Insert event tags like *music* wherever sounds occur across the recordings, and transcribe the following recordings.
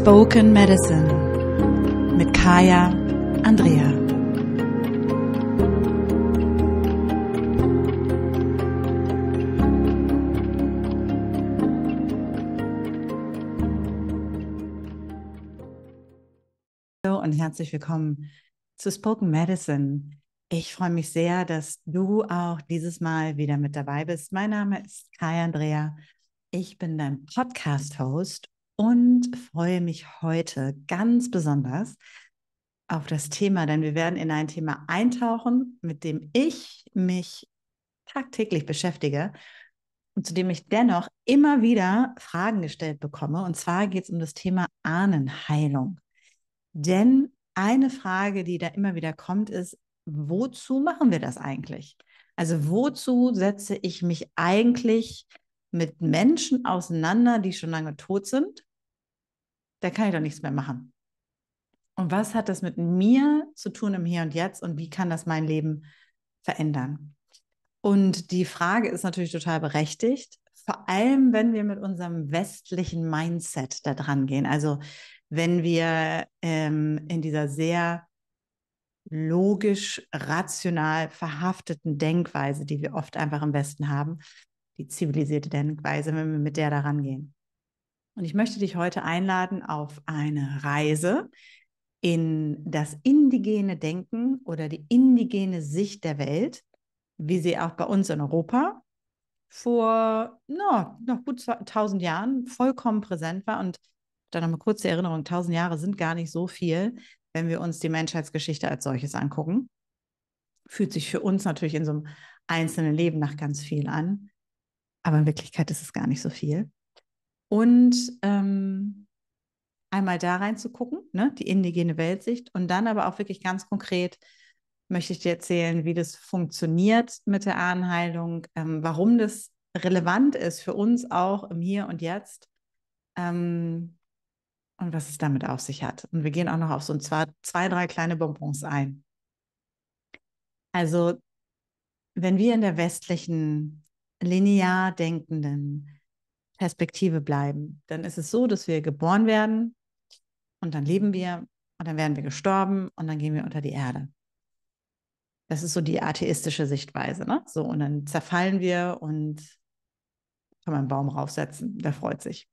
Spoken Medicine mit Kaya Andrea. Hallo und herzlich willkommen zu Spoken Medicine. Ich freue mich sehr, dass du auch dieses Mal wieder mit dabei bist. Mein Name ist Kai Andrea. Ich bin dein Podcast-Host und freue mich heute ganz besonders auf das Thema, denn wir werden in ein Thema eintauchen, mit dem ich mich tagtäglich beschäftige und zu dem ich dennoch immer wieder Fragen gestellt bekomme. Und zwar geht es um das Thema Ahnenheilung. Denn eine Frage, die da immer wieder kommt, ist, wozu machen wir das eigentlich? Also wozu setze ich mich eigentlich mit Menschen auseinander, die schon lange tot sind da kann ich doch nichts mehr machen. Und was hat das mit mir zu tun im Hier und Jetzt und wie kann das mein Leben verändern? Und die Frage ist natürlich total berechtigt, vor allem wenn wir mit unserem westlichen Mindset da dran gehen. Also wenn wir ähm, in dieser sehr logisch, rational verhafteten Denkweise, die wir oft einfach im Westen haben, die zivilisierte Denkweise, wenn wir mit der da rangehen. Und ich möchte dich heute einladen auf eine Reise in das indigene Denken oder die indigene Sicht der Welt, wie sie auch bei uns in Europa vor no, noch gut 1000 Jahren vollkommen präsent war. Und dann nochmal kurze Erinnerung, 1000 Jahre sind gar nicht so viel, wenn wir uns die Menschheitsgeschichte als solches angucken. Fühlt sich für uns natürlich in so einem einzelnen Leben nach ganz viel an, aber in Wirklichkeit ist es gar nicht so viel und ähm, einmal da reinzugucken, ne, die indigene Weltsicht und dann aber auch wirklich ganz konkret möchte ich dir erzählen, wie das funktioniert mit der Ahnenheilung, ähm, warum das relevant ist für uns auch im Hier und Jetzt ähm, und was es damit auf sich hat. Und wir gehen auch noch auf so ein zwei, zwei, drei kleine Bonbons ein. Also, wenn wir in der westlichen, linear denkenden, Perspektive bleiben. Dann ist es so, dass wir geboren werden und dann leben wir und dann werden wir gestorben und dann gehen wir unter die Erde. Das ist so die atheistische Sichtweise. Ne? So, und dann zerfallen wir und kann man einen Baum raufsetzen, der freut sich.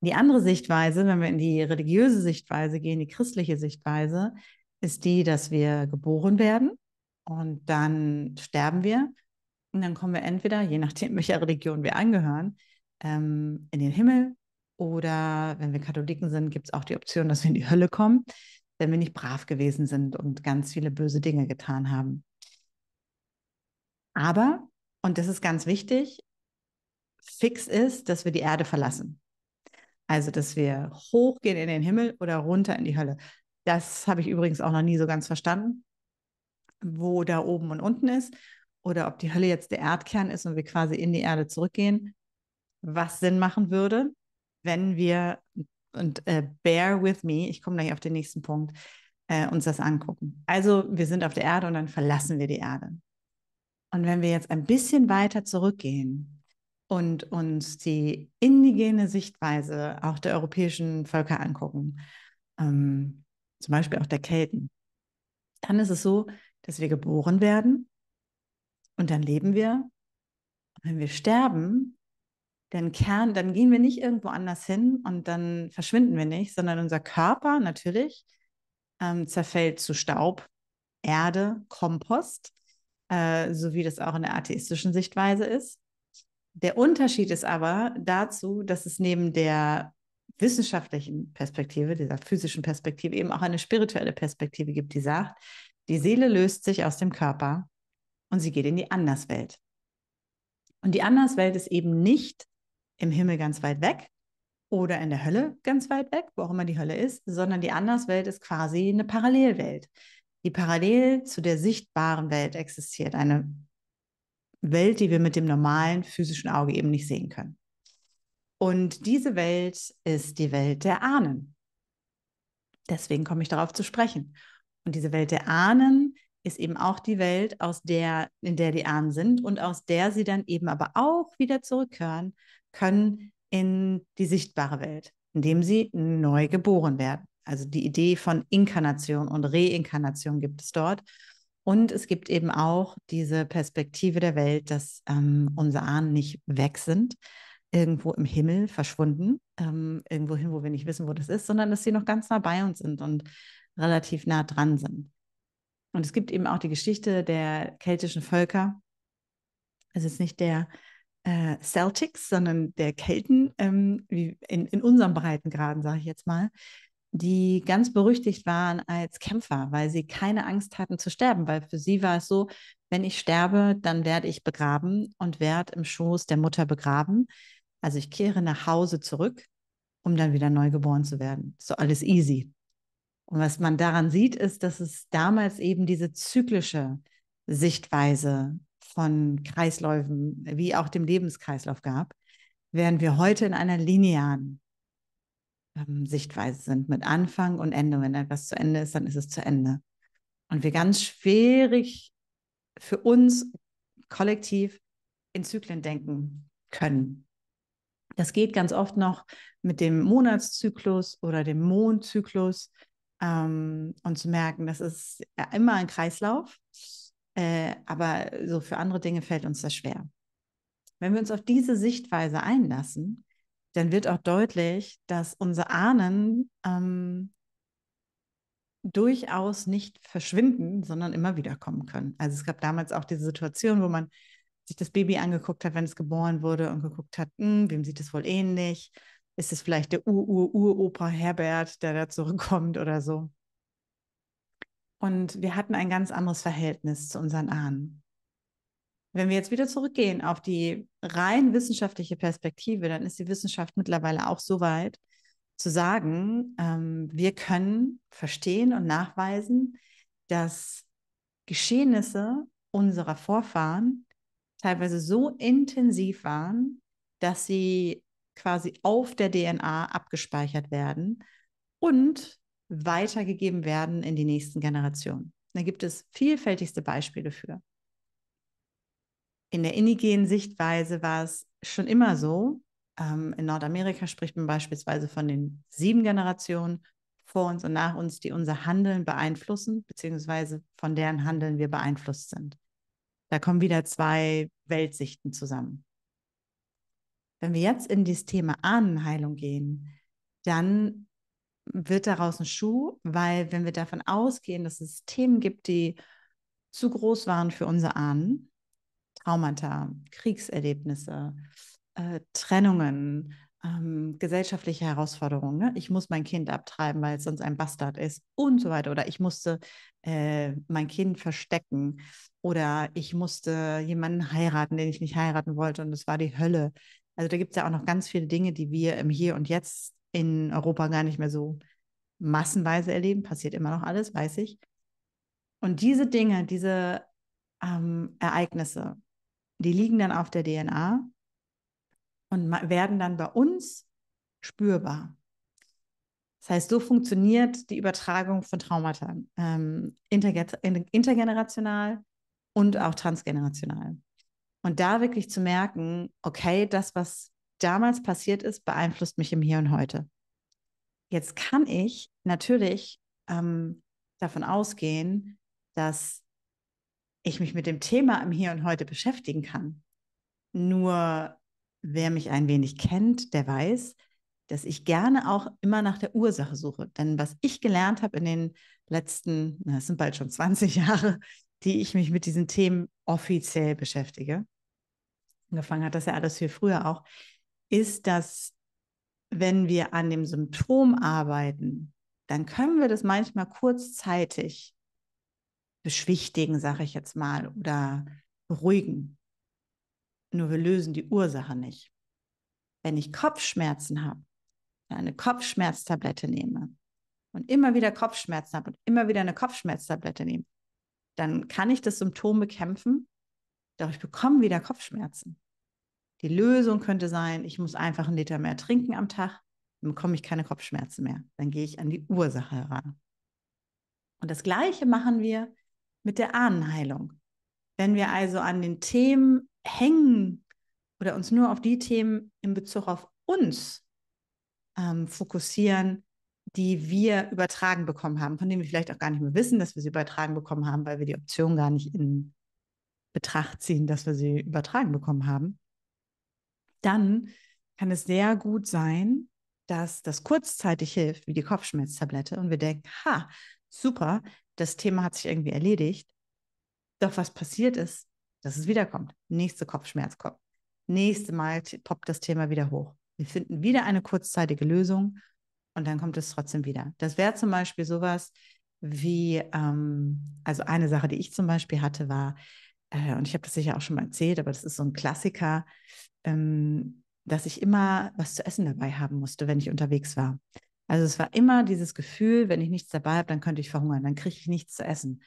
Die andere Sichtweise, wenn wir in die religiöse Sichtweise gehen, die christliche Sichtweise, ist die, dass wir geboren werden und dann sterben wir und dann kommen wir entweder, je nachdem, welcher Religion wir angehören, ähm, in den Himmel oder wenn wir Katholiken sind, gibt es auch die Option, dass wir in die Hölle kommen, wenn wir nicht brav gewesen sind und ganz viele böse Dinge getan haben. Aber, und das ist ganz wichtig, fix ist, dass wir die Erde verlassen. Also, dass wir hochgehen in den Himmel oder runter in die Hölle. Das habe ich übrigens auch noch nie so ganz verstanden, wo da oben und unten ist oder ob die Hölle jetzt der Erdkern ist und wir quasi in die Erde zurückgehen, was Sinn machen würde, wenn wir, und äh, bear with me, ich komme gleich auf den nächsten Punkt, äh, uns das angucken. Also wir sind auf der Erde und dann verlassen wir die Erde. Und wenn wir jetzt ein bisschen weiter zurückgehen und uns die indigene Sichtweise auch der europäischen Völker angucken, ähm, zum Beispiel auch der Kelten, dann ist es so, dass wir geboren werden und dann leben wir. wenn wir sterben, dann, Kern, dann gehen wir nicht irgendwo anders hin und dann verschwinden wir nicht, sondern unser Körper natürlich ähm, zerfällt zu Staub, Erde, Kompost, äh, so wie das auch in der atheistischen Sichtweise ist. Der Unterschied ist aber dazu, dass es neben der wissenschaftlichen Perspektive, dieser physischen Perspektive, eben auch eine spirituelle Perspektive gibt, die sagt, die Seele löst sich aus dem Körper und sie geht in die Anderswelt. Und die Anderswelt ist eben nicht im Himmel ganz weit weg oder in der Hölle ganz weit weg, wo auch immer die Hölle ist, sondern die Anderswelt ist quasi eine Parallelwelt, die parallel zu der sichtbaren Welt existiert. Eine Welt, die wir mit dem normalen physischen Auge eben nicht sehen können. Und diese Welt ist die Welt der Ahnen. Deswegen komme ich darauf zu sprechen. Und diese Welt der Ahnen ist eben auch die Welt, aus der, in der die Ahnen sind und aus der sie dann eben aber auch wieder zurückkehren können in die sichtbare Welt, indem sie neu geboren werden. Also die Idee von Inkarnation und Reinkarnation gibt es dort. Und es gibt eben auch diese Perspektive der Welt, dass ähm, unsere Ahnen nicht weg sind, irgendwo im Himmel verschwunden, ähm, irgendwo hin, wo wir nicht wissen, wo das ist, sondern dass sie noch ganz nah bei uns sind und relativ nah dran sind. Und es gibt eben auch die Geschichte der keltischen Völker. Es ist nicht der äh, Celtics, sondern der Kelten, ähm, in, in unserem Breitengraden, sage ich jetzt mal, die ganz berüchtigt waren als Kämpfer, weil sie keine Angst hatten zu sterben, weil für sie war es so, wenn ich sterbe, dann werde ich begraben und werde im Schoß der Mutter begraben. Also ich kehre nach Hause zurück, um dann wieder neu geboren zu werden. So alles easy. Und was man daran sieht, ist, dass es damals eben diese zyklische Sichtweise von Kreisläufen wie auch dem Lebenskreislauf gab, während wir heute in einer linearen ähm, Sichtweise sind mit Anfang und Ende. Wenn etwas zu Ende ist, dann ist es zu Ende. Und wir ganz schwierig für uns kollektiv in Zyklen denken können. Das geht ganz oft noch mit dem Monatszyklus oder dem Mondzyklus, ähm, und zu merken, das ist äh, immer ein Kreislauf, äh, aber so für andere Dinge fällt uns das schwer. Wenn wir uns auf diese Sichtweise einlassen, dann wird auch deutlich, dass unsere Ahnen ähm, durchaus nicht verschwinden, sondern immer wieder kommen können. Also es gab damals auch diese Situation, wo man sich das Baby angeguckt hat, wenn es geboren wurde und geguckt hat, hm, wem sieht es wohl ähnlich ist es vielleicht der Ur-Ur-Ur-Opa Herbert, der da zurückkommt oder so. Und wir hatten ein ganz anderes Verhältnis zu unseren Ahnen. Wenn wir jetzt wieder zurückgehen auf die rein wissenschaftliche Perspektive, dann ist die Wissenschaft mittlerweile auch so weit zu sagen, ähm, wir können verstehen und nachweisen, dass Geschehnisse unserer Vorfahren teilweise so intensiv waren, dass sie quasi auf der DNA abgespeichert werden und weitergegeben werden in die nächsten Generationen. Da gibt es vielfältigste Beispiele für. In der indigenen Sichtweise war es schon immer so. Ähm, in Nordamerika spricht man beispielsweise von den sieben Generationen vor uns und nach uns, die unser Handeln beeinflussen, beziehungsweise von deren Handeln wir beeinflusst sind. Da kommen wieder zwei Weltsichten zusammen. Wenn wir jetzt in das Thema Ahnenheilung gehen, dann wird daraus ein Schuh, weil wenn wir davon ausgehen, dass es Themen gibt, die zu groß waren für unsere Ahnen, Traumata, Kriegserlebnisse, äh, Trennungen, ähm, gesellschaftliche Herausforderungen. Ne? Ich muss mein Kind abtreiben, weil es sonst ein Bastard ist und so weiter. Oder ich musste äh, mein Kind verstecken. Oder ich musste jemanden heiraten, den ich nicht heiraten wollte und es war die Hölle. Also da gibt es ja auch noch ganz viele Dinge, die wir im Hier und Jetzt in Europa gar nicht mehr so massenweise erleben. Passiert immer noch alles, weiß ich. Und diese Dinge, diese ähm, Ereignisse, die liegen dann auf der DNA und werden dann bei uns spürbar. Das heißt, so funktioniert die Übertragung von Traumata ähm, interge intergenerational und auch transgenerational. Und da wirklich zu merken, okay, das, was damals passiert ist, beeinflusst mich im Hier und heute. Jetzt kann ich natürlich ähm, davon ausgehen, dass ich mich mit dem Thema im Hier und heute beschäftigen kann. Nur wer mich ein wenig kennt, der weiß, dass ich gerne auch immer nach der Ursache suche. Denn was ich gelernt habe in den letzten, na, es sind bald schon 20 *laughs* Jahre, die ich mich mit diesen Themen offiziell beschäftige, angefangen hat, das ja alles viel früher auch, ist, dass wenn wir an dem Symptom arbeiten, dann können wir das manchmal kurzzeitig beschwichtigen, sage ich jetzt mal, oder beruhigen. Nur wir lösen die Ursache nicht. Wenn ich Kopfschmerzen habe, eine Kopfschmerztablette nehme und immer wieder Kopfschmerzen habe und immer wieder eine Kopfschmerztablette nehme, dann kann ich das Symptom bekämpfen, doch ich bekomme wieder Kopfschmerzen. Die Lösung könnte sein, ich muss einfach einen Liter mehr trinken am Tag, dann bekomme ich keine Kopfschmerzen mehr. Dann gehe ich an die Ursache heran. Und das Gleiche machen wir mit der Ahnenheilung. Wenn wir also an den Themen hängen oder uns nur auf die Themen in Bezug auf uns ähm, fokussieren, die wir übertragen bekommen haben, von denen wir vielleicht auch gar nicht mehr wissen, dass wir sie übertragen bekommen haben, weil wir die Option gar nicht in Betracht ziehen, dass wir sie übertragen bekommen haben, dann kann es sehr gut sein, dass das kurzzeitig hilft, wie die Kopfschmerztablette, und wir denken, ha, super, das Thema hat sich irgendwie erledigt. Doch was passiert ist, dass es wiederkommt. Nächste Kopfschmerz kommt. Nächste Mal poppt das Thema wieder hoch. Wir finden wieder eine kurzzeitige Lösung und dann kommt es trotzdem wieder. Das wäre zum Beispiel sowas wie, ähm, also eine Sache, die ich zum Beispiel hatte, war, äh, und ich habe das sicher auch schon mal erzählt, aber das ist so ein Klassiker, ähm, dass ich immer was zu essen dabei haben musste, wenn ich unterwegs war. Also es war immer dieses Gefühl, wenn ich nichts dabei habe, dann könnte ich verhungern, dann kriege ich nichts zu essen.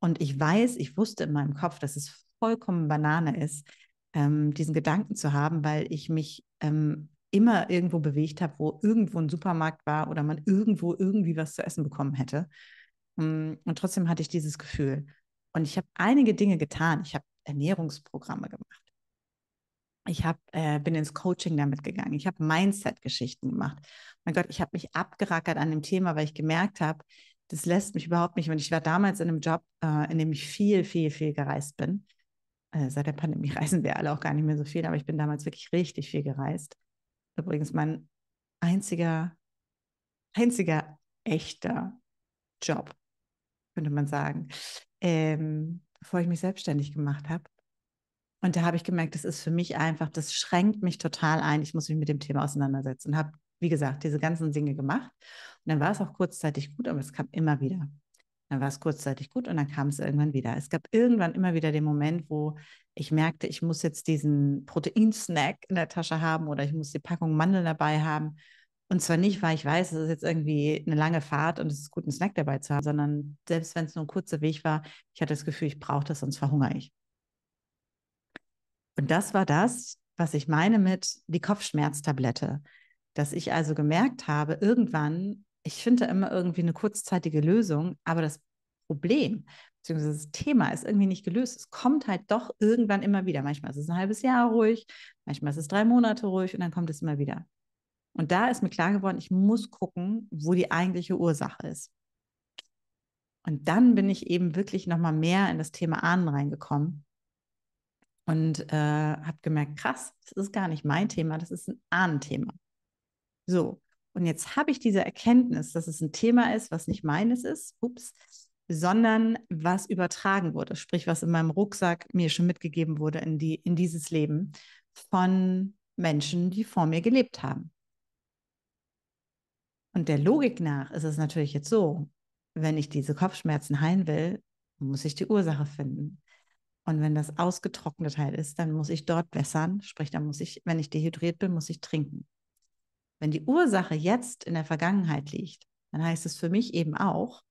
Und ich weiß, ich wusste in meinem Kopf, dass es vollkommen Banane ist, ähm, diesen Gedanken zu haben, weil ich mich ähm, immer irgendwo bewegt habe, wo irgendwo ein Supermarkt war oder man irgendwo irgendwie was zu essen bekommen hätte. Mm, und trotzdem hatte ich dieses Gefühl. Und ich habe einige Dinge getan. Ich habe Ernährungsprogramme gemacht. Ich hab, äh, bin ins Coaching damit gegangen. Ich habe Mindset-Geschichten gemacht. Mein Gott, ich habe mich abgerackert an dem Thema, weil ich gemerkt habe, das lässt mich überhaupt nicht. Und ich war damals in einem Job, äh, in dem ich viel, viel, viel gereist bin. Äh, seit der Pandemie *laughs* reisen wir alle auch gar nicht mehr so viel, aber ich bin damals wirklich richtig viel gereist. Übrigens mein einziger, einziger echter Job, könnte man sagen ähm, bevor ich mich selbstständig gemacht habe. Und da habe ich gemerkt, das ist für mich einfach, das schränkt mich total ein. Ich muss mich mit dem Thema auseinandersetzen und habe, wie gesagt, diese ganzen Dinge gemacht. Und dann war es auch kurzzeitig gut, aber es kam immer wieder. Dann war es kurzzeitig gut und dann kam es irgendwann wieder. Es gab irgendwann immer wieder den Moment, wo ich merkte, ich muss jetzt diesen Proteinsnack in der Tasche haben oder ich muss die Packung Mandeln dabei haben. Und zwar nicht, weil ich weiß, es ist jetzt irgendwie eine lange Fahrt und es ist gut, einen Snack dabei zu haben, sondern selbst wenn es nur ein kurzer Weg war, ich hatte das Gefühl, ich brauche das, sonst verhungere ich. Und das war das, was ich meine mit die Kopfschmerztablette. Dass ich also gemerkt habe, irgendwann, ich finde immer irgendwie eine kurzzeitige Lösung, aber das Problem bzw. das Thema ist irgendwie nicht gelöst. Es kommt halt doch irgendwann immer wieder. Manchmal ist es ein halbes Jahr ruhig, manchmal ist es drei Monate ruhig und dann kommt es immer wieder. Und da ist mir klar geworden, ich muss gucken, wo die eigentliche Ursache ist. Und dann bin ich eben wirklich nochmal mehr in das Thema Ahnen reingekommen und äh, habe gemerkt, krass, das ist gar nicht mein Thema, das ist ein Ahnenthema. So, und jetzt habe ich diese Erkenntnis, dass es ein Thema ist, was nicht meines ist, ups, sondern was übertragen wurde, sprich, was in meinem Rucksack mir schon mitgegeben wurde in, die, in dieses Leben von Menschen, die vor mir gelebt haben. Und der Logik nach ist es natürlich jetzt so, wenn ich diese Kopfschmerzen heilen will, muss ich die Ursache finden. Und wenn das ausgetrocknete Teil halt ist, dann muss ich dort bessern, sprich, dann muss ich, wenn ich dehydriert bin, muss ich trinken. Wenn die Ursache jetzt in der Vergangenheit liegt, dann heißt es für mich eben auch,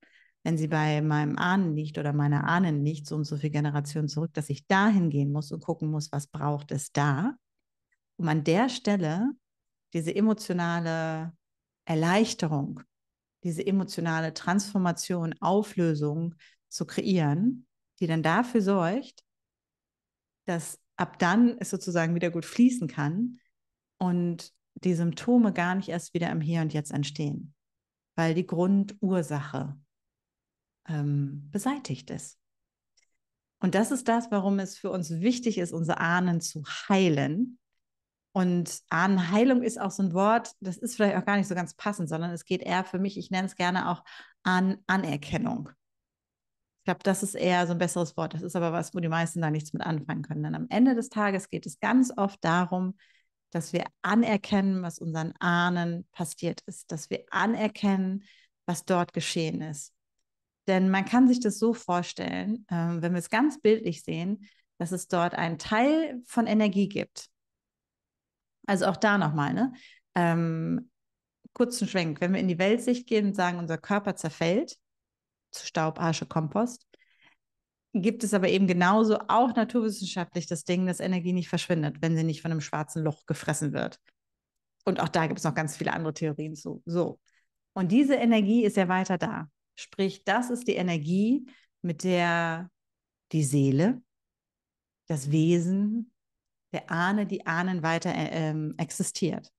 wenn sie bei meinem Ahnen liegt oder meiner Ahnen liegt, so und so viele Generationen zurück, dass ich dahin gehen muss und gucken muss, was braucht es da, um an der Stelle diese emotionale Erleichterung, diese emotionale Transformation, Auflösung zu kreieren, die dann dafür sorgt, dass ab dann es sozusagen wieder gut fließen kann und die Symptome gar nicht erst wieder im Hier und Jetzt entstehen, weil die Grundursache ähm, beseitigt ist. Und das ist das, warum es für uns wichtig ist, unsere Ahnen zu heilen, und Ahnenheilung ist auch so ein Wort, das ist vielleicht auch gar nicht so ganz passend, sondern es geht eher für mich, ich nenne es gerne auch an Anerkennung. Ich glaube, das ist eher so ein besseres Wort. Das ist aber was, wo die meisten da nichts mit anfangen können. Denn am Ende des Tages geht es ganz oft darum, dass wir anerkennen, was unseren Ahnen passiert ist, dass wir anerkennen, was dort geschehen ist. Denn man kann sich das so vorstellen, ähm, wenn wir es ganz bildlich sehen, dass es dort einen Teil von Energie gibt. Also auch da nochmal, ne? Ähm, kurzen Schwenk. Wenn wir in die Weltsicht gehen und sagen, unser Körper zerfällt zu Staub, Asche, Kompost, gibt es aber eben genauso auch naturwissenschaftlich das Ding, dass Energie nicht verschwindet, wenn sie nicht von einem schwarzen Loch gefressen wird. Und auch da gibt es noch ganz viele andere Theorien zu. So. Und diese Energie ist ja weiter da. Sprich, das ist die Energie, mit der die Seele, das Wesen, der Ahne, die Ahnen weiter äh, ähm, existiert.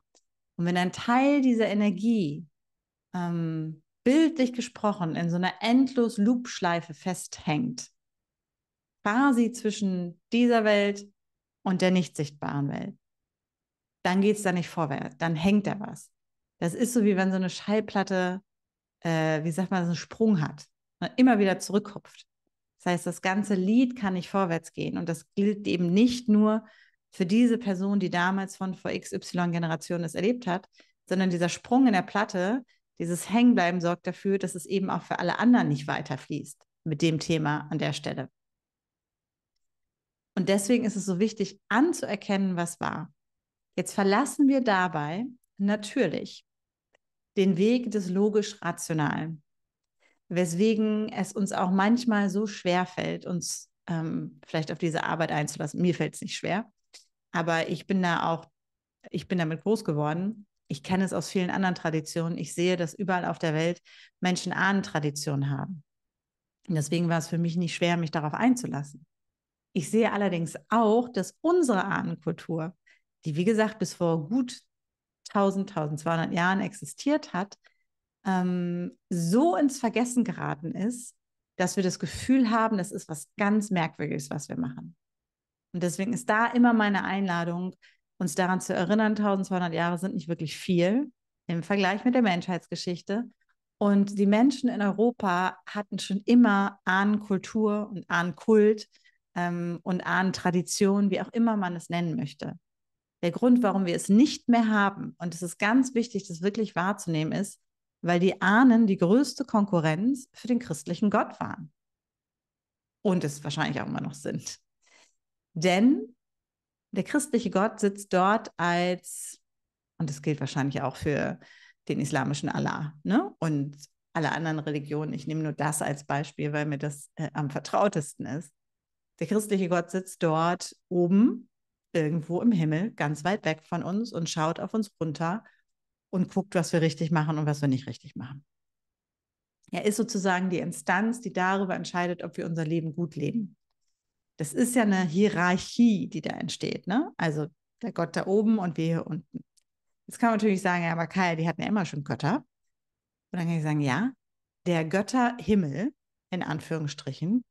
Und wenn ein Teil dieser Energie ähm, bildlich gesprochen in so einer endlos Loop-Schleife festhängt, quasi zwischen dieser Welt und der nicht sichtbaren Welt, dann geht es da nicht vorwärts, dann hängt da was. Das ist so, wie wenn so eine Schallplatte, äh, wie sagt man, so einen Sprung hat, ne? immer wieder zurückhupft. Das heißt, das ganze Lied kann nicht vorwärts gehen. Und das gilt eben nicht nur für diese Person, die damals von vor XY-Generationen es erlebt hat, sondern dieser Sprung in der Platte, dieses Hängenbleiben sorgt dafür, dass es eben auch für alle anderen nicht weiterfließt mit dem Thema an der Stelle. Und deswegen ist es so wichtig, anzuerkennen, was war. Jetzt verlassen wir dabei natürlich den Weg des logisch-rationalen, weswegen es uns auch manchmal so schwer fällt, uns ähm, vielleicht auf diese Arbeit einzulassen. Mir fällt es nicht schwer, aber ich bin da auch, ich bin damit groß geworden. Ich kenne es aus vielen anderen Traditionen. Ich sehe, dass überall auf der Welt Menschen Ahnentraditionen haben. Und deswegen war es für mich nicht schwer, mich darauf einzulassen. Ich sehe allerdings auch, dass unsere Ahnenkultur, die wie gesagt bis vor gut 1000, 1200 Jahren existiert hat, ähm, so ins Vergessen geraten ist, dass wir das Gefühl haben, das ist was ganz Merkwürdiges, was wir machen. Und deswegen ist da immer meine Einladung, uns daran zu erinnern, 1200 Jahre sind nicht wirklich viel im Vergleich mit der Menschheitsgeschichte. Und die Menschen in Europa hatten schon immer Ahnenkultur und Ahnenkult ähm, und Ahnentradition, wie auch immer man es nennen möchte. Der Grund, warum wir es nicht mehr haben, und es ist ganz wichtig, das wirklich wahrzunehmen, ist, weil die Ahnen die größte Konkurrenz für den christlichen Gott waren. Und es wahrscheinlich auch immer noch sind. Denn der christliche Gott sitzt dort als, und das gilt wahrscheinlich auch für den islamischen Allah ne? und alle anderen Religionen. Ich nehme nur das als Beispiel, weil mir das äh, am vertrautesten ist. Der christliche Gott sitzt dort oben, irgendwo im Himmel, ganz weit weg von uns und schaut auf uns runter und guckt, was wir richtig machen und was wir nicht richtig machen. Er ist sozusagen die Instanz, die darüber entscheidet, ob wir unser Leben gut leben. Das ist ja eine Hierarchie, die da entsteht. Ne? Also der Gott da oben und wir hier unten. Jetzt kann man natürlich sagen, ja, aber Kaya, die hatten ja immer schon Götter. Und dann kann ich sagen, ja, der Götterhimmel, in Anführungsstrichen,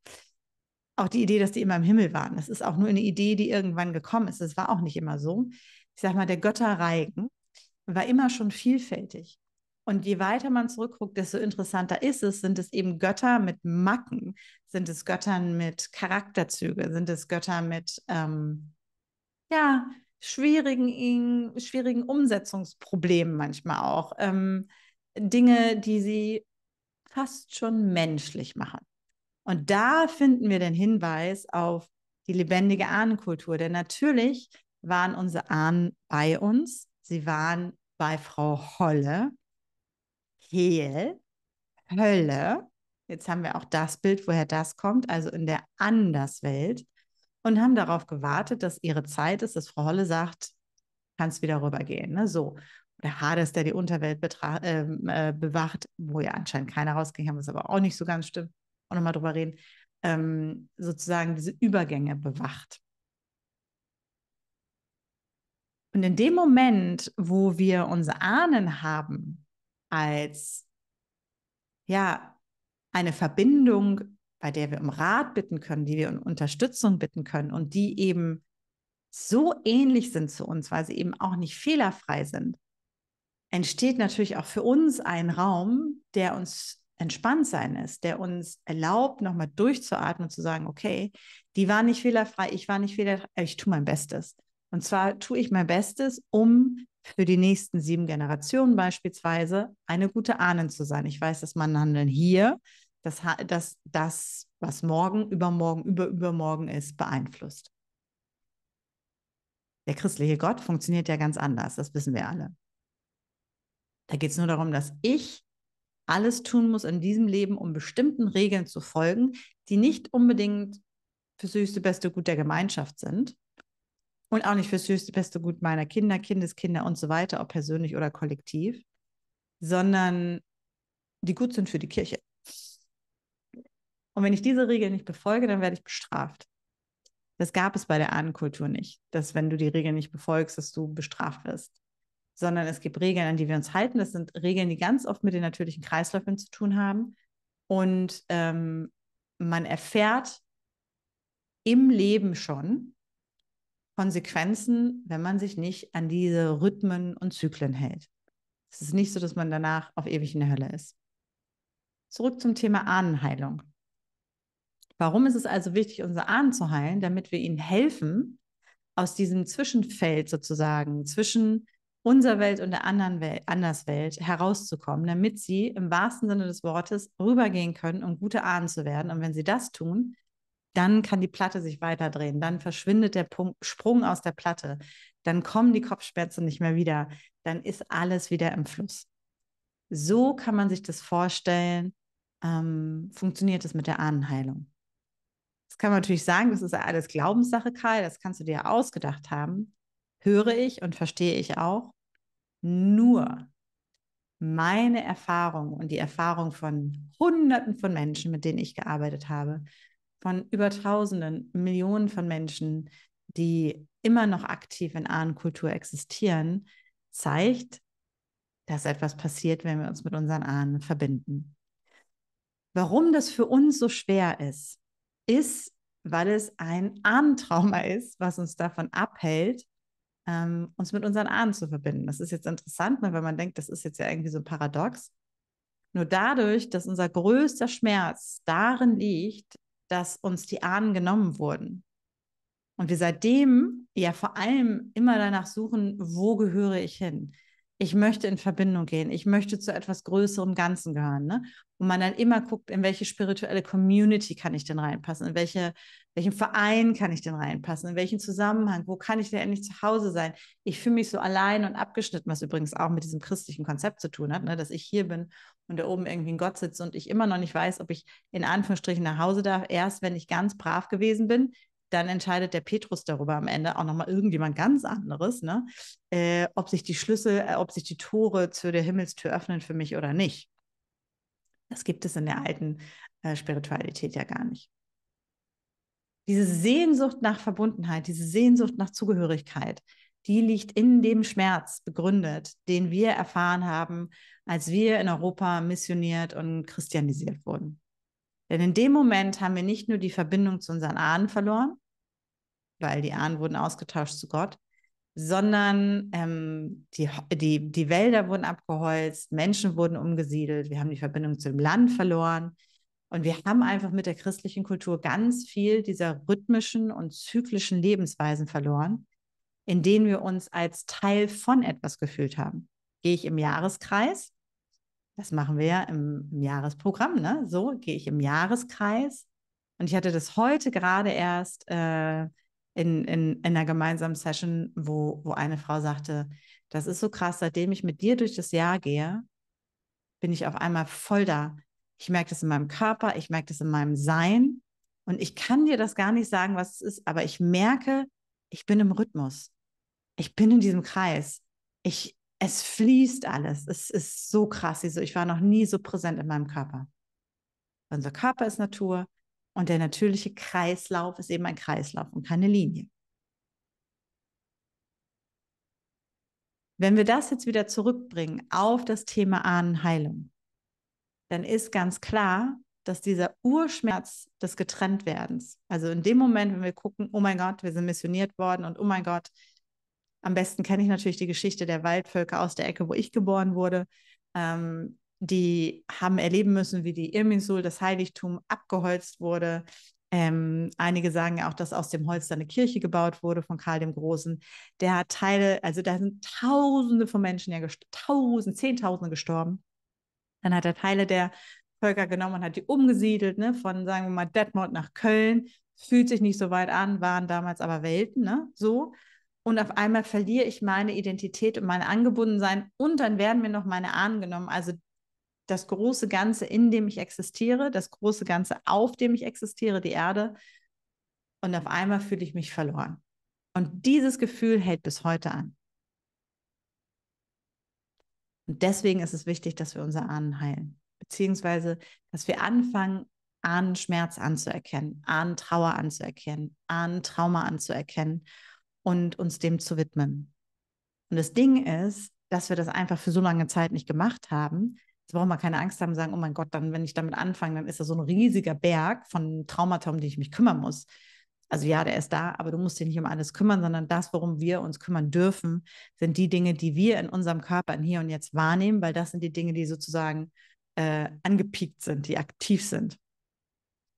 auch die Idee, dass die immer im Himmel waren, das ist auch nur eine Idee, die irgendwann gekommen ist. Das war auch nicht immer so. Ich sage mal, der Götterreigen war immer schon vielfältig. Und je weiter man zurückguckt, desto interessanter ist es, sind es eben Götter mit Macken, sind es Göttern mit Charakterzüge, sind es Götter mit ähm, ja, schwierigen, schwierigen Umsetzungsproblemen manchmal auch. Ähm, Dinge, die sie fast schon menschlich machen. Und da finden wir den Hinweis auf die lebendige Ahnenkultur. Denn natürlich waren unsere Ahnen bei uns. Sie waren bei Frau Holle. Hehl, Hölle. Jetzt haben wir auch das Bild, woher das kommt, also in der Anderswelt und haben darauf gewartet, dass ihre Zeit ist, dass Frau Holle sagt, kannst wieder rübergehen. Ne? So. der Hades, der die Unterwelt äh, äh, bewacht, wo ja anscheinend keiner rausging, haben wir es aber auch nicht so ganz stimmt, auch nochmal drüber reden, ähm, sozusagen diese Übergänge bewacht. Und in dem Moment, wo wir unsere Ahnen haben, als ja eine Verbindung, bei der wir um Rat bitten können, die wir um Unterstützung bitten können und die eben so ähnlich sind zu uns, weil sie eben auch nicht fehlerfrei sind, entsteht natürlich auch für uns ein Raum, der uns entspannt sein ist, der uns erlaubt, nochmal durchzuatmen und zu sagen, okay, die war nicht fehlerfrei, ich war nicht fehlerfrei, ich tue mein Bestes. Und zwar tue ich mein Bestes, um für die nächsten sieben Generationen beispielsweise eine gute Ahnen zu sein. Ich weiß, dass mein Handeln hier das, das, das was morgen, übermorgen, über, übermorgen ist, beeinflusst. Der christliche Gott funktioniert ja ganz anders, das wissen wir alle. Da geht es nur darum, dass ich alles tun muss in diesem Leben, um bestimmten Regeln zu folgen, die nicht unbedingt fürs höchste, beste Gut der Gemeinschaft sind, und auch nicht fürs höchste beste Gut meiner Kinder, Kindeskinder und so weiter, ob persönlich oder kollektiv, sondern die gut sind für die Kirche. Und wenn ich diese Regeln nicht befolge, dann werde ich bestraft. Das gab es bei der Ahnenkultur nicht, dass wenn du die Regeln nicht befolgst, dass du bestraft wirst. Sondern es gibt Regeln, an die wir uns halten. Das sind Regeln, die ganz oft mit den natürlichen Kreisläufen zu tun haben. Und ähm, man erfährt im Leben schon, Konsequenzen, wenn man sich nicht an diese Rhythmen und Zyklen hält. Es ist nicht so, dass man danach auf ewig in der Hölle ist. Zurück zum Thema Ahnenheilung. Warum ist es also wichtig, unsere Ahnen zu heilen, damit wir ihnen helfen, aus diesem Zwischenfeld sozusagen zwischen unserer Welt und der anderen Welt, Anderswelt herauszukommen, damit sie im wahrsten Sinne des Wortes rübergehen können, um gute Ahnen zu werden. Und wenn sie das tun, dann kann die Platte sich weiterdrehen, dann verschwindet der Punkt, Sprung aus der Platte, dann kommen die Kopfschmerzen nicht mehr wieder, dann ist alles wieder im Fluss. So kann man sich das vorstellen, ähm, funktioniert es mit der Ahnenheilung. Das kann man natürlich sagen, das ist alles Glaubenssache, Karl, das kannst du dir ausgedacht haben, höre ich und verstehe ich auch. Nur meine Erfahrung und die Erfahrung von Hunderten von Menschen, mit denen ich gearbeitet habe, von über Tausenden, Millionen von Menschen, die immer noch aktiv in Ahnenkultur existieren, zeigt, dass etwas passiert, wenn wir uns mit unseren Ahnen verbinden. Warum das für uns so schwer ist, ist, weil es ein Ahnentrauma ist, was uns davon abhält, ähm, uns mit unseren Ahnen zu verbinden. Das ist jetzt interessant, ne, weil man denkt, das ist jetzt ja irgendwie so ein Paradox. Nur dadurch, dass unser größter Schmerz darin liegt, dass uns die Ahnen genommen wurden. Und wir seitdem ja vor allem immer danach suchen, wo gehöre ich hin? Ich möchte in Verbindung gehen. Ich möchte zu etwas größerem Ganzen gehören. Ne? und man dann immer guckt, in welche spirituelle Community kann ich denn reinpassen, in welche, welchen Verein kann ich denn reinpassen, in welchen Zusammenhang, wo kann ich denn endlich zu Hause sein? Ich fühle mich so allein und abgeschnitten, was übrigens auch mit diesem christlichen Konzept zu tun hat, ne? dass ich hier bin und da oben irgendwie ein Gott sitzt und ich immer noch nicht weiß, ob ich in Anführungsstrichen nach Hause darf, erst wenn ich ganz brav gewesen bin, dann entscheidet der Petrus darüber am Ende auch nochmal irgendjemand ganz anderes, ne? Äh, ob sich die Schlüssel, äh, ob sich die Tore zu der Himmelstür öffnen für mich oder nicht. Das gibt es in der alten äh, Spiritualität ja gar nicht. Diese Sehnsucht nach Verbundenheit, diese Sehnsucht nach Zugehörigkeit, die liegt in dem Schmerz begründet, den wir erfahren haben, als wir in Europa missioniert und christianisiert wurden. Denn in dem Moment haben wir nicht nur die Verbindung zu unseren Ahnen verloren, weil die Ahnen wurden ausgetauscht zu Gott, sondern ähm, die, die, die Wälder wurden abgeholzt, Menschen wurden umgesiedelt, wir haben die Verbindung zum Land verloren. Und wir haben einfach mit der christlichen Kultur ganz viel dieser rhythmischen und zyklischen Lebensweisen verloren, in denen wir uns als Teil von etwas gefühlt haben. Gehe ich im Jahreskreis? Das machen wir ja im, im Jahresprogramm, ne? So gehe ich im Jahreskreis. Und ich hatte das heute gerade erst äh, in, in, in einer gemeinsamen Session, wo, wo eine Frau sagte, das ist so krass, seitdem ich mit dir durch das Jahr gehe, bin ich auf einmal voll da. Ich merke das in meinem Körper, ich merke das in meinem Sein. Und ich kann dir das gar nicht sagen, was es ist, aber ich merke, ich bin im Rhythmus. Ich bin in diesem Kreis. Ich, es fließt alles. Es ist so krass. Ich war noch nie so präsent in meinem Körper. Unser Körper ist Natur, und der natürliche Kreislauf ist eben ein Kreislauf und keine Linie. Wenn wir das jetzt wieder zurückbringen auf das Thema Ahnenheilung, dann ist ganz klar, dass dieser Urschmerz des Getrenntwerdens, also in dem Moment, wenn wir gucken, oh mein Gott, wir sind missioniert worden und oh mein Gott, am besten kenne ich natürlich die Geschichte der Waldvölker aus der Ecke, wo ich geboren wurde. Ähm, die haben erleben müssen, wie die Irminsul, das Heiligtum, abgeholzt wurde. Ähm, einige sagen ja auch, dass aus dem Holz eine Kirche gebaut wurde von Karl dem Großen. Der hat Teile, also da sind Tausende von Menschen, ja, Tausend, Zehntausende gestorben. Dann hat er Teile der Völker genommen und hat die umgesiedelt, ne, von, sagen wir mal, Detmold nach Köln. Fühlt sich nicht so weit an, waren damals aber Welten, ne, so. Und auf einmal verliere ich meine Identität und mein Angebundensein und dann werden mir noch meine Ahnen genommen. Also das große Ganze, in dem ich existiere, das große Ganze, auf dem ich existiere, die Erde. Und auf einmal fühle ich mich verloren. Und dieses Gefühl hält bis heute an. Und deswegen ist es wichtig, dass wir unser Ahnen heilen, beziehungsweise dass wir anfangen, Ahnen Schmerz anzuerkennen, Ahnen Trauer anzuerkennen, Ahnen Trauma anzuerkennen und uns dem zu widmen. Und das Ding ist, dass wir das einfach für so lange Zeit nicht gemacht haben, Jetzt braucht man keine Angst haben, sagen, oh mein Gott, dann, wenn ich damit anfange, dann ist das so ein riesiger Berg von Traumata, um die ich mich kümmern muss. Also ja, der ist da, aber du musst dich nicht um alles kümmern, sondern das, worum wir uns kümmern dürfen, sind die Dinge, die wir in unserem Körper in hier und jetzt wahrnehmen, weil das sind die Dinge, die sozusagen äh, angepiekt sind, die aktiv sind.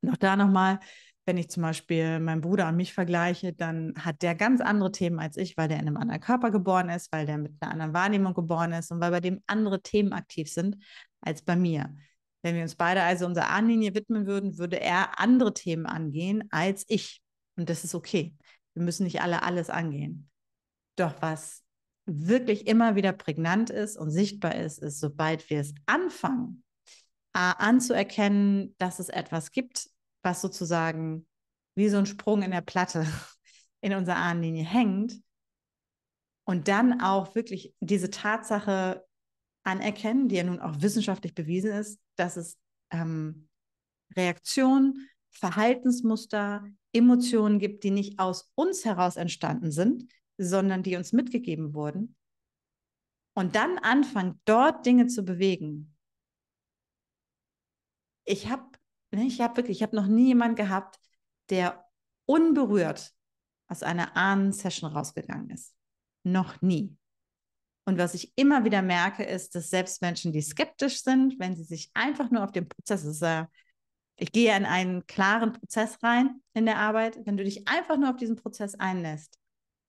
Noch da nochmal, wenn ich zum Beispiel meinen Bruder und mich vergleiche, dann hat der ganz andere Themen als ich, weil der in einem anderen Körper geboren ist, weil der mit einer anderen Wahrnehmung geboren ist und weil bei dem andere Themen aktiv sind als bei mir. Wenn wir uns beide also unserer Ahnlinie widmen würden, würde er andere Themen angehen als ich. Und das ist okay. Wir müssen nicht alle alles angehen. Doch was wirklich immer wieder prägnant ist und sichtbar ist, ist, sobald wir es anfangen, anzuerkennen, dass es etwas gibt, was sozusagen wie so ein Sprung in der Platte *laughs* in unserer Ahnenlinie hängt. Und dann auch wirklich diese Tatsache anerkennen, die ja nun auch wissenschaftlich bewiesen ist, dass es ähm, Reaktionen, Verhaltensmuster, Emotionen gibt, die nicht aus uns heraus entstanden sind, sondern die uns mitgegeben wurden. Und dann anfangen, dort Dinge zu bewegen. Ich habe Ne, ich habe wirklich, ich habe noch nie jemanden gehabt, der unberührt aus einer Ahnen-Session rausgegangen ist. Noch nie. Und was ich immer wieder merke, ist, dass selbst Menschen, die skeptisch sind, wenn sie sich einfach nur auf den Prozess, ist ja, ich gehe in einen klaren Prozess rein in der Arbeit, wenn du dich einfach nur auf diesen Prozess einlässt,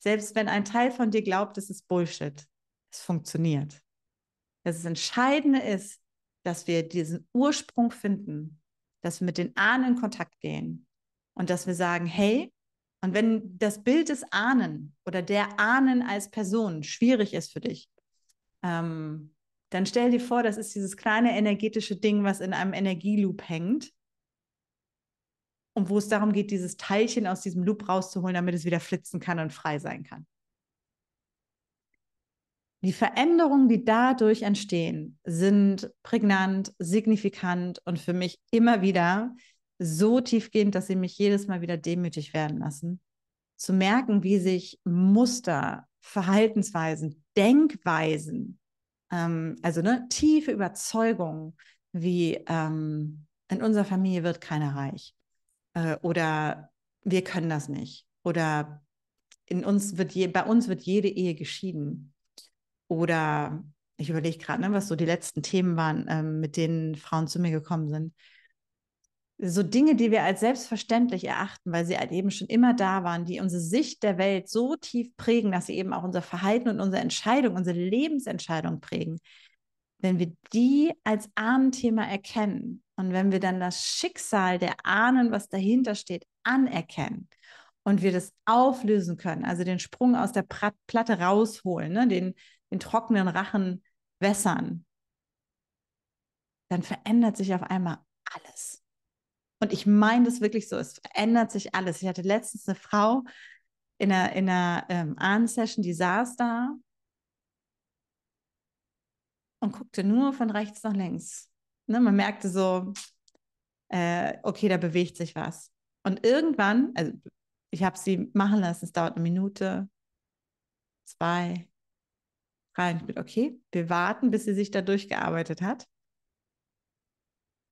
selbst wenn ein Teil von dir glaubt, es ist Bullshit, es funktioniert. Das Entscheidende ist, dass wir diesen Ursprung finden, dass wir mit den Ahnen in Kontakt gehen und dass wir sagen, hey, und wenn das Bild des Ahnen oder der Ahnen als Person schwierig ist für dich, ähm, dann stell dir vor, das ist dieses kleine energetische Ding, was in einem Energieloop hängt und wo es darum geht, dieses Teilchen aus diesem Loop rauszuholen, damit es wieder flitzen kann und frei sein kann. Die Veränderungen, die dadurch entstehen, sind prägnant, signifikant und für mich immer wieder so tiefgehend, dass sie mich jedes Mal wieder demütig werden lassen. Zu merken, wie sich Muster, Verhaltensweisen, Denkweisen, ähm, also ne, tiefe Überzeugungen, wie ähm, in unserer Familie wird keiner reich äh, oder wir können das nicht oder in uns wird je, bei uns wird jede Ehe geschieden oder ich überlege gerade, ne, was so die letzten Themen waren, ähm, mit denen Frauen zu mir gekommen sind. So Dinge, die wir als selbstverständlich erachten, weil sie halt eben schon immer da waren, die unsere Sicht der Welt so tief prägen, dass sie eben auch unser Verhalten und unsere Entscheidung, unsere Lebensentscheidung prägen. Wenn wir die als Ahnenthema erkennen und wenn wir dann das Schicksal der Ahnen, was dahinter steht, anerkennen und wir das auflösen können, also den Sprung aus der Platte rausholen, ne, den den trockenen Rachen wässern, dann verändert sich auf einmal alles. Und ich meine das wirklich so, es verändert sich alles. Ich hatte letztens eine Frau in einer, in einer ähm, Ahn-Session, die saß da und guckte nur von rechts nach links. Ne, man merkte so, äh, okay, da bewegt sich was. Und irgendwann, also ich habe sie machen lassen, es dauert eine Minute, zwei, rein. Ich bin, okay, wir warten, bis sie sich da durchgearbeitet hat.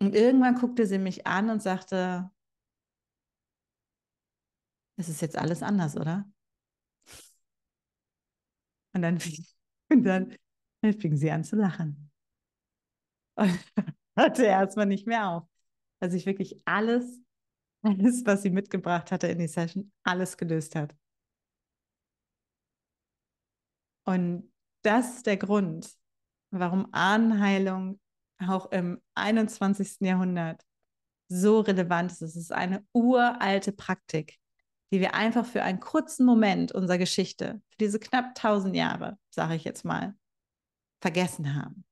Und irgendwann guckte sie mich an und sagte, es ist jetzt alles anders, oder? Und dann, *laughs* und dann, fing sie an zu lachen. Und *laughs* hörte erstmal nicht mehr auf. Also ich wirklich alles, alles, was sie mitgebracht hatte in die Session, alles gelöst hat. Und das ist der Grund, warum Ahnenheilung auch im 21. Jahrhundert so relevant ist. Es ist eine uralte Praktik, die wir einfach für einen kurzen Moment unserer Geschichte, für diese knapp 1000 Jahre, sage ich jetzt mal, vergessen haben.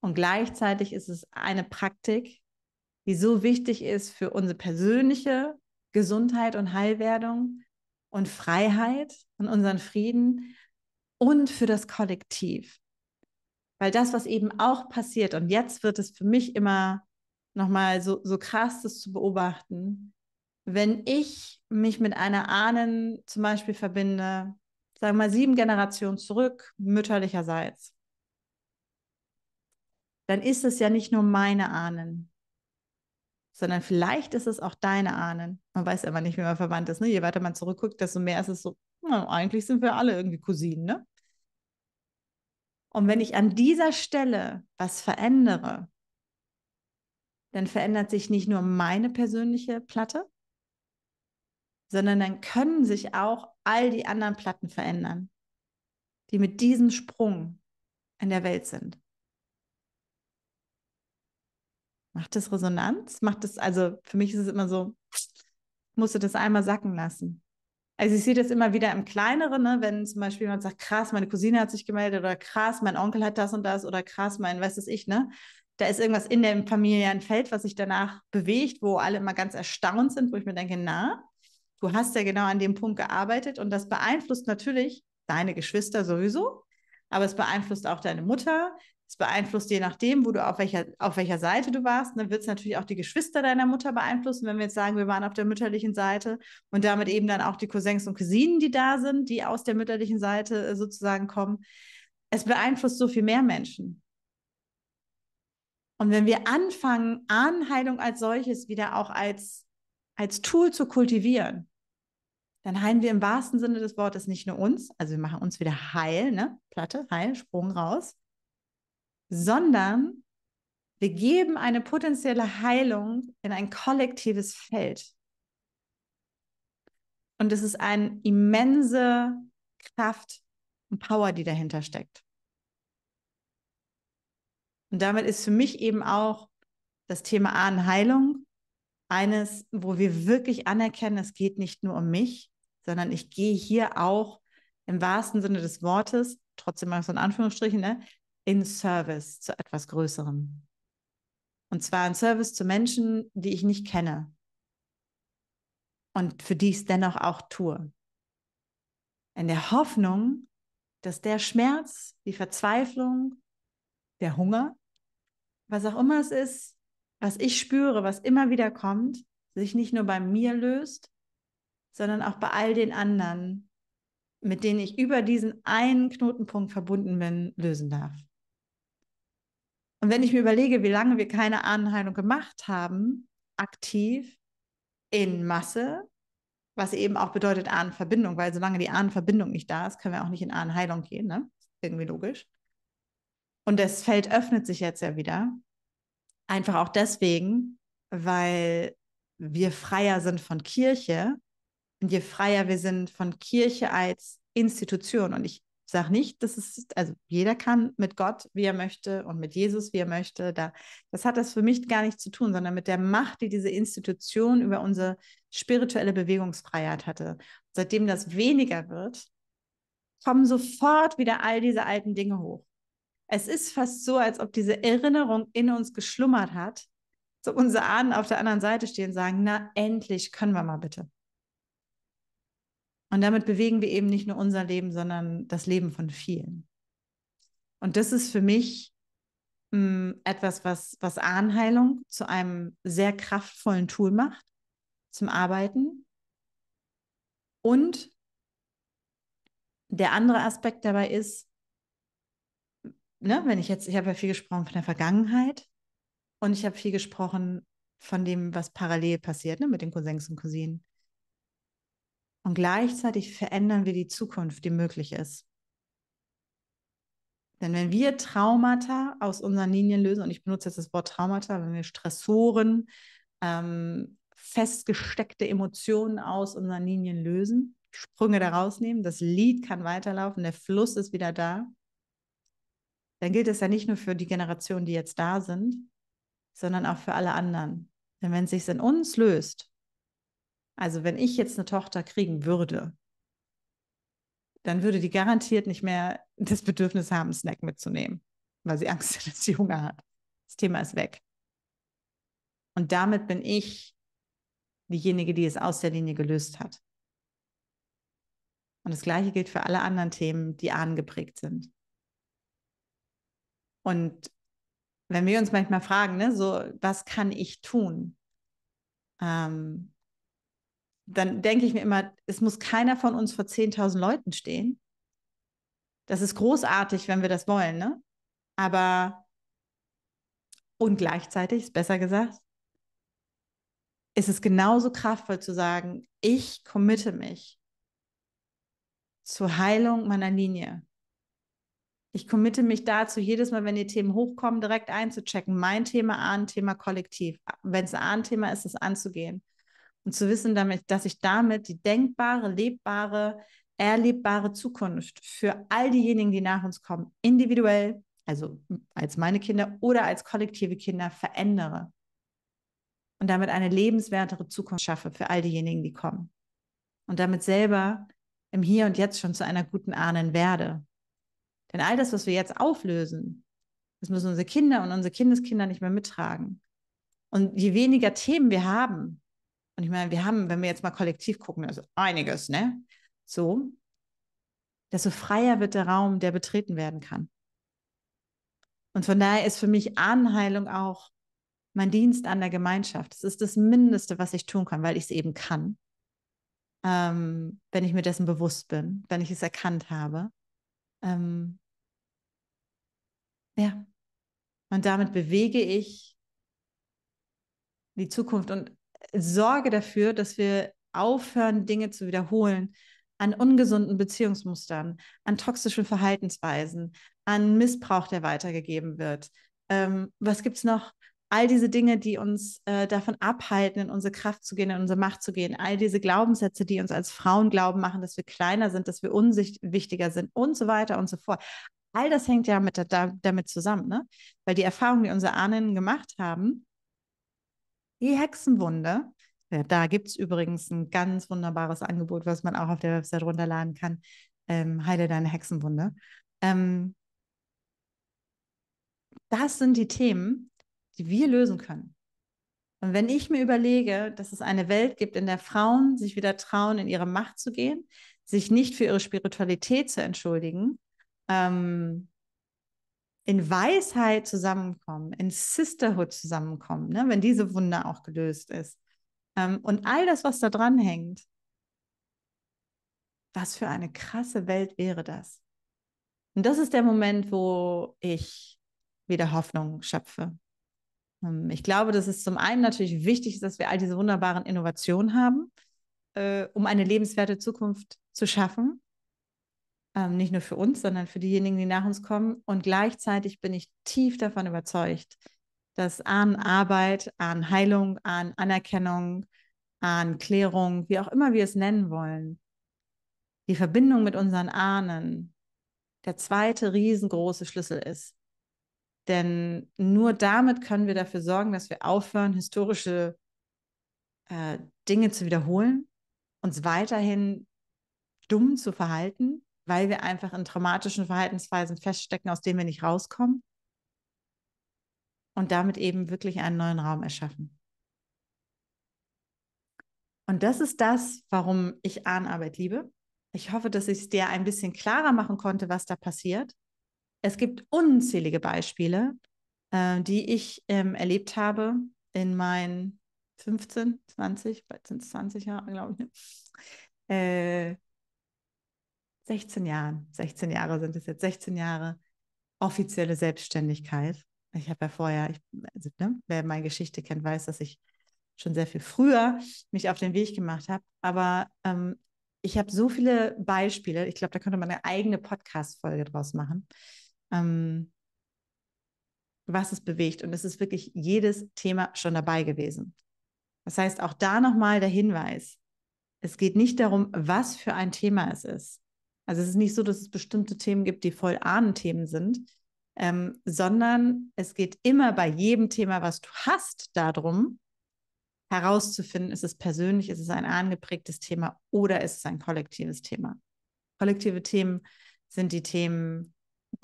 Und gleichzeitig ist es eine Praktik, die so wichtig ist für unsere persönliche Gesundheit und Heilwerdung und Freiheit und unseren Frieden, und für das Kollektiv. Weil das, was eben auch passiert, und jetzt wird es für mich immer nochmal so, so krass, das zu beobachten, wenn ich mich mit einer Ahnen zum Beispiel verbinde, sagen wir mal sieben Generationen zurück, mütterlicherseits, dann ist es ja nicht nur meine Ahnen, sondern vielleicht ist es auch deine Ahnen. Man weiß aber nicht, wie man verwandt ist. Ne? Je weiter man zurückguckt, desto mehr ist es so na, eigentlich sind wir alle irgendwie Cousinen, ne? Und wenn ich an dieser Stelle was verändere, dann verändert sich nicht nur meine persönliche Platte, sondern dann können sich auch all die anderen Platten verändern, die mit diesem Sprung in der Welt sind. Macht das Resonanz? Macht das, also für mich ist es immer so, musst du das einmal sacken lassen. Also ich sehe das immer wieder im Kleineren, ne? wenn zum Beispiel jemand sagt, krass, meine Cousine hat sich gemeldet oder krass, mein Onkel hat das und das oder krass, mein, was ist ich, ne? Da ist irgendwas in dem familiären Feld, was sich danach bewegt, wo alle immer ganz erstaunt sind, wo ich mir denke, na, du hast ja genau an dem Punkt gearbeitet und das beeinflusst natürlich deine Geschwister sowieso, aber es beeinflusst auch deine Mutter, es beeinflusst je nachdem, wo du auf welcher, auf welcher Seite du warst. Dann ne, wird es natürlich auch die Geschwister deiner Mutter beeinflussen, wenn wir jetzt sagen, wir waren auf der mütterlichen Seite und damit eben dann auch die Cousins und Cousinen, die da sind, die aus der mütterlichen Seite äh, sozusagen kommen. Es beeinflusst so viel mehr Menschen. Und wenn wir anfangen, Ahnenheilung als solches wieder auch als, als Tool zu kultivieren, dann heilen wir im wahrsten Sinne des Wortes nicht nur uns, also wir machen uns wieder heil, ne? Platte, heil, Sprung raus, sondern wir geben eine potenzielle Heilung in ein kollektives Feld. Und es ist eine immense Kraft und Power, die dahinter steckt. Und damit ist für mich eben auch das Thema Ahnenheilung eines, wo wir wirklich anerkennen, es geht nicht nur um mich, sondern ich gehe hier auch im wahrsten Sinne des Wortes, trotzdem mal so in Anführungsstrichen, ne, in Service zu etwas Größerem. Und zwar in Service zu Menschen, die ich nicht kenne und für die ich es dennoch auch tue. In der Hoffnung, dass der Schmerz, die Verzweiflung, der Hunger, was auch immer es ist, was ich spüre, was immer wieder kommt, sich nicht nur bei mir löst, sondern auch bei all den anderen, mit denen ich über diesen einen Knotenpunkt verbunden bin, lösen darf. Und wenn ich mir überlege, wie lange wir keine Ahnenheilung gemacht haben, aktiv in Masse, was eben auch bedeutet Ahnenverbindung, weil solange die Ahnenverbindung nicht da ist, können wir auch nicht in Ahnenheilung gehen, ne? Irgendwie logisch. Und das Feld öffnet sich jetzt ja wieder. Einfach auch deswegen, weil wir freier sind von Kirche und je freier wir sind von Kirche als Institution. Und ich ich sage nicht, das ist, also jeder kann mit Gott, wie er möchte und mit Jesus, wie er möchte. Da, das hat das für mich gar nichts zu tun, sondern mit der Macht, die diese Institution über unsere spirituelle Bewegungsfreiheit hatte. Seitdem das weniger wird, kommen sofort wieder all diese alten Dinge hoch. Es ist fast so, als ob diese Erinnerung in uns geschlummert hat, so unsere Ahnen auf der anderen Seite stehen und sagen, na endlich können wir mal bitte. Und damit bewegen wir eben nicht nur unser Leben, sondern das Leben von vielen. Und das ist für mich mh, hm, etwas, was, was Ahnheilung zu einem sehr kraftvollen Tool macht zum Arbeiten. Und der andere Aspekt dabei ist, ne, wenn ich jetzt, ich habe ja viel gesprochen von der Vergangenheit und ich habe viel gesprochen von dem, was parallel passiert, ne, mit den Cousins und Cousinen. Und gleichzeitig verändern wir die Zukunft, die möglich ist. Denn wenn wir Traumata aus unseren Linien lösen, und ich benutze jetzt das Wort Traumata, wenn wir Stressoren, ähm, festgesteckte Emotionen aus unseren Linien lösen, Sprünge daraus nehmen, das Lied kann weiterlaufen, der Fluss ist wieder da, dann gilt es ja nicht nur für die Generationen, die jetzt da sind, sondern auch für alle anderen. Denn wenn es sich in uns löst, also wenn ich jetzt eine Tochter kriegen würde, dann würde die garantiert nicht mehr das Bedürfnis haben, einen Snack mitzunehmen, weil sie *laughs* Angst hat, dass sie Hunger hat. Das Thema ist weg. Und damit bin ich diejenige, die es aus der Linie gelöst hat. Und das Gleiche gilt für alle anderen Themen, die angeprägt sind. Und wenn wir uns manchmal fragen, ne, so, was kann ich tun? Ähm, dann denke ich mir immer, es muss keiner von uns vor 10.000 Leuten stehen. Das ist großartig, wenn wir das wollen, ne? Aber und gleichzeitig, ist besser gesagt, ist es genauso kraftvoll zu sagen, ich committe mich zur Heilung meiner Linie. Ich committe mich dazu, jedes Mal, wenn die Themen hochkommen, direkt einzuchecken. Mein Thema, Ahn-Thema, Kollektiv. Wenn es ein thema ist, es anzugehen. Und zu wissen damit, dass ich damit die denkbare, lebbare, erlebbare Zukunft für all diejenigen, die nach uns kommen, individuell, also als meine Kinder oder als kollektive Kinder verändere und damit eine lebenswertere Zukunft schaffe für all diejenigen, die kommen. Und damit selber im Hier und Jetzt schon zu einer guten Ahnen werde. Denn all das, was wir jetzt auflösen, das müssen unsere Kinder und unsere Kindeskinder nicht mehr mittragen. Und je weniger Themen wir haben, und ich meine, wir haben, wenn wir jetzt mal kollektiv gucken, also einiges, ne? So, desto freier wird der Raum, der betreten werden kann. Und von daher ist für mich Anheilung auch mein Dienst an der Gemeinschaft. Es ist das Mindeste, was ich tun kann, weil ich es eben kann. Ähm, wenn ich mir dessen bewusst bin, wenn ich es erkannt habe. Ähm, ja. Und damit bewege ich die Zukunft. Und sorge dafür, dass wir aufhören, Dinge zu wiederholen an ungesunden Beziehungsmustern, an toxischen Verhaltensweisen, an Missbrauch, der weitergegeben wird. Ähm, was gibt es noch? All diese Dinge, die uns äh, davon abhalten, in unsere Kraft zu gehen, in unsere Macht zu gehen, all diese Glaubenssätze, die uns als Frauen glauben machen, dass wir kleiner sind, dass wir unwichtiger sind und so weiter und so fort. All das hängt ja mit, da, damit zusammen, ne? weil die Erfahrungen, die unsere Ahnen gemacht haben, die Hexenwunde. Ja, äh, da gibt es übrigens ein ganz wunderbares Angebot, was man auch auf der Website runterladen kann. Ähm, heile deine Hexenwunde. Ähm, das sind die Themen, die wir lösen können. Und wenn ich mir überlege, dass es eine Welt gibt, in der Frauen sich wieder trauen, in ihre Macht zu gehen, sich nicht für ihre Spiritualität zu entschuldigen, ähm, in Weisheit zusammenkommen, in Sisterhood zusammenkommen, ne? wenn diese Wunde auch gelöst ist. Ähm, und all das, was da dran hängt, was für eine krasse Welt wäre das? Und das ist der Moment, wo ich wieder Hoffnung schöpfe. Ähm, ich glaube, dass es zum einen natürlich wichtig ist, dass wir all diese wunderbaren Innovationen haben, äh, um eine lebenswerte Zukunft zu schaffen ähm, nicht nur für uns, sondern für diejenigen, die nach uns kommen. Und gleichzeitig bin ich tief davon überzeugt, dass an Arbeit, an Heilung, an Anerkennung, an Klärung, wie auch immer wir es nennen wollen, die Verbindung mit unseren Ahnen der zweite riesengroße Schlüssel ist. Denn nur damit können wir dafür sorgen, dass wir aufhören, historische äh, Dinge zu wiederholen, uns weiterhin dumm zu verhalten weil wir einfach in traumatischen Verhaltensweisen feststecken, aus denen wir nicht rauskommen und damit eben wirklich einen neuen Raum erschaffen. Und das ist das, warum ich Ahnarbeit liebe. Ich hoffe, dass ich es dir ein bisschen klarer machen konnte, was da passiert. Es gibt unzählige Beispiele, äh, die ich ähm, erlebt habe in meinen 15, 20, bald sind es 20 Jahre, glaube ich, ne? äh, 16 Jahren, 16 Jahre sind es jetzt, 16 Jahre offizielle Selbstständigkeit. Ich habe ja vorher, ich, also, ne, wer meine Geschichte kennt, weiß, dass ich schon sehr viel früher mich auf den Weg gemacht habe. Aber ähm, ich habe so viele Beispiele. Ich glaube, da könnte man eine eigene Podcast-Folge draus machen, ähm, was es bewegt. Und es ist wirklich jedes Thema schon dabei gewesen. Das heißt, auch da nochmal der Hinweis. Es geht nicht darum, was für ein Thema es ist. Also es ist nicht so, dass es bestimmte Themen gibt, die voll Ahnenthemen sind, ähm, sondern es geht immer bei jedem Thema, was du hast, darum, herauszufinden, ist es persönlich, ist es ein angeprägtes Thema oder ist es ein kollektives Thema. Kollektive Themen sind die Themen,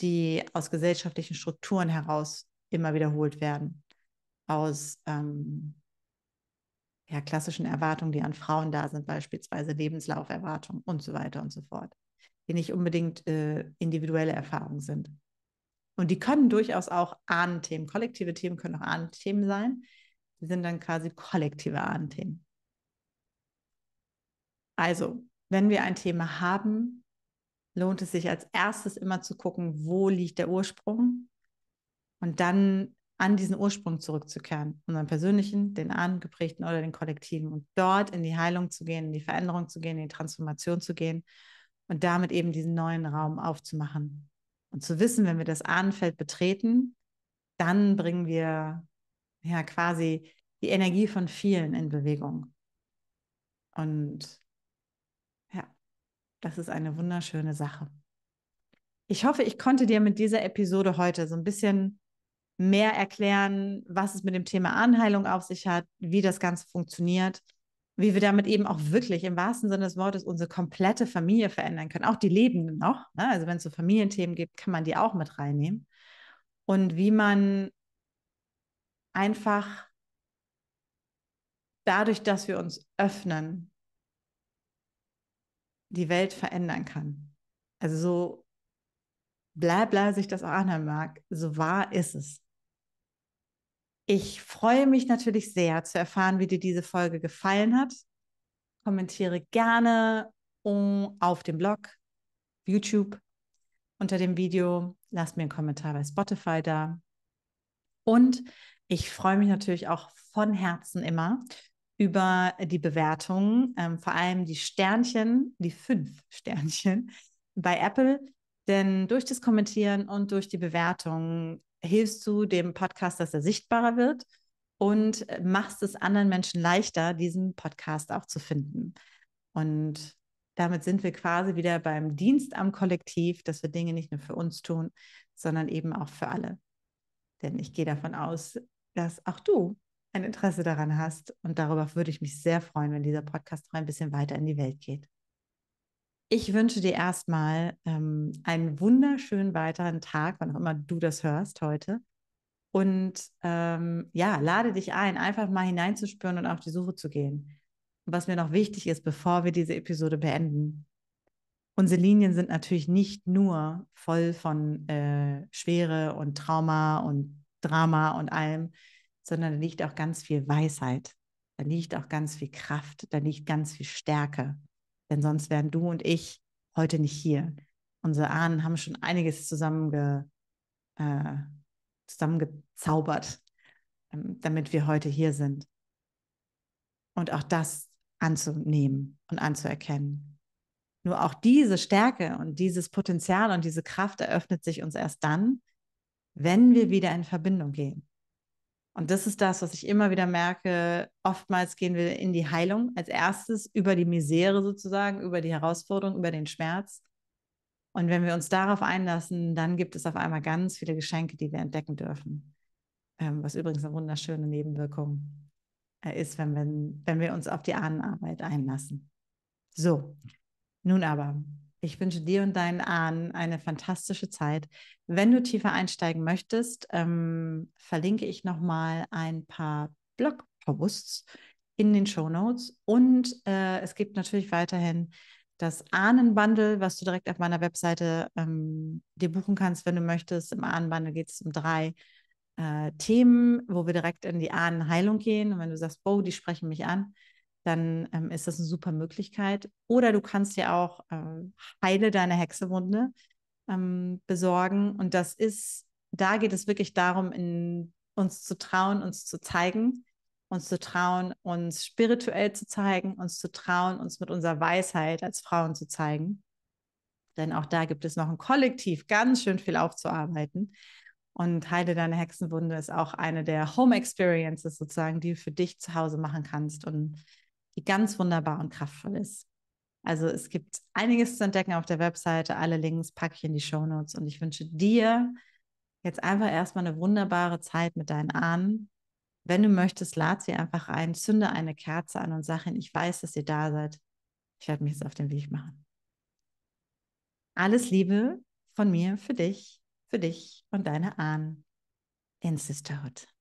die aus gesellschaftlichen Strukturen heraus immer wiederholt werden, aus ähm, ja, klassischen Erwartungen, die an Frauen da sind, beispielsweise Lebenslauferwartungen und so weiter und so fort die nicht unbedingt äh, individuelle Erfahrungen sind. Und die können durchaus auch Ahnenthemen, kollektive Themen können auch Ahnenthemen sein. Die sind dann quasi kollektive Ahnenthemen. Also, wenn wir ein Thema haben, lohnt es sich als erstes immer zu gucken, wo liegt der Ursprung und dann an diesen Ursprung zurückzukehren, unseren persönlichen, den angeprägten oder den kollektiven und dort in die Heilung zu gehen, in die Veränderung zu gehen, in die Transformation zu gehen und damit eben diesen neuen Raum aufzumachen. Und zu wissen, wenn wir das Ahnenfeld betreten, dann bringen wir ja quasi die Energie von vielen in Bewegung. Und ja, das ist eine wunderschöne Sache. Ich hoffe, ich konnte dir mit dieser Episode heute so ein bisschen mehr erklären, was es mit dem Thema Anheilung auf sich hat, wie das Ganze funktioniert wie wir damit eben auch wirklich im wahrsten Sinne des Wortes unsere komplette Familie verändern können, auch die Lebenden noch. Ne? Also wenn es so Familienthemen gibt, kann man die auch mit reinnehmen. Und wie man einfach dadurch, dass wir uns öffnen, die Welt verändern kann. Also so bla bla sich das auch anhören mag, so wahr ist es. Ich freue mich natürlich sehr zu erfahren, wie dir diese Folge gefallen hat. Kommentiere gerne auf dem Blog, YouTube, unter dem Video. Lass mir einen Kommentar bei Spotify da. Und ich freue mich natürlich auch von Herzen immer über die Bewertungen, ähm, vor allem die Sternchen, die fünf *laughs* Sternchen bei Apple. Denn durch das Kommentieren und durch die Bewertungen hilfst du dem Podcast, dass er sichtbarer wird und äh, machst es anderen Menschen leichter, diesen Podcast auch zu finden. Und damit sind wir quasi wieder beim Dienst am Kollektiv, dass wir Dinge nicht nur für uns tun, sondern eben auch für alle. Denn ich gehe davon aus, dass auch du ein Interesse daran hast. Und darüber würde ich mich sehr freuen, wenn dieser Podcast noch ein bisschen weiter in die Welt geht. Ich wünsche dir erstmal ähm, einen wunderschönen weiteren Tag, wann auch immer du das hörst heute. Und ähm, ja, lade dich ein, einfach mal hineinzuspüren und auf die Suche zu gehen. was mir noch wichtig ist, bevor wir diese Episode beenden. Unsere Linien sind natürlich nicht nur voll von äh, Schwere und Trauma und Drama und allem, sondern da liegt auch ganz viel Weisheit, da liegt auch ganz viel Kraft, da liegt ganz viel Stärke denn sonst wären du und ich heute nicht hier. Unsere Ahnen haben schon einiges zusammenge, äh, zusammengezaubert, ähm, damit wir heute hier sind. Und auch das anzunehmen und anzuerkennen. Nur auch diese Stärke und dieses Potenzial und diese Kraft eröffnet sich uns erst dann, wenn wir wieder in Verbindung gehen. Und das ist das, was ich immer wieder merke. Oftmals gehen wir in die Heilung als erstes über die Misere sozusagen, über die Herausforderung, über den Schmerz. Und wenn wir uns darauf einlassen, dann gibt es auf einmal ganz viele Geschenke, die wir entdecken dürfen. Ähm, was übrigens eine wunderschöne Nebenwirkung äh, ist, wenn wir, wenn wir uns auf die Ahnenarbeit einlassen. So, nun aber, ich wünsche dir und deinen Ahnen eine fantastische Zeit. Wenn du tiefer einsteigen möchtest, ähm, verlinke ich nochmal ein paar Blogposts in den Show Notes. Und äh, es gibt natürlich weiterhin das Ahnenbundle, was du direkt auf meiner Webseite ähm, dir buchen kannst, wenn du möchtest. Im Ahnenbundle geht es um drei äh, Themen, wo wir direkt in die Ahnenheilung gehen. Und wenn du sagst, Bo, die sprechen mich an, dann ähm, ist das eine super Möglichkeit. Oder du kannst dir auch ähm, Heile deine Hexewunde ähm, besorgen. Und das ist, da geht es wirklich darum, in, uns zu trauen, uns zu zeigen, uns zu trauen, uns spirituell zu zeigen, uns zu trauen, uns mit unserer Weisheit als Frauen zu zeigen. Denn auch da gibt es noch ein Kollektiv, ganz schön viel aufzuarbeiten. Und Heile deine Hexenwunde ist auch eine der Home Experiences sozusagen, die du für dich zu Hause machen kannst. Und die ganz wunderbar und kraftvoll ist. Also es gibt einiges zu entdecken auf der Webseite. Alle Links packe ich in die Show Notes und ich wünsche dir jetzt einfach erstmal eine wunderbare Zeit mit deinen Ahnen. Wenn du möchtest, lad sie einfach ein, zünde eine Kerze an und sag ihnen, ich weiß, dass ihr da seid. Ich werde mich jetzt auf den Weg machen. Alles Liebe von mir für dich, für dich und deine Ahnen in Sisterhood.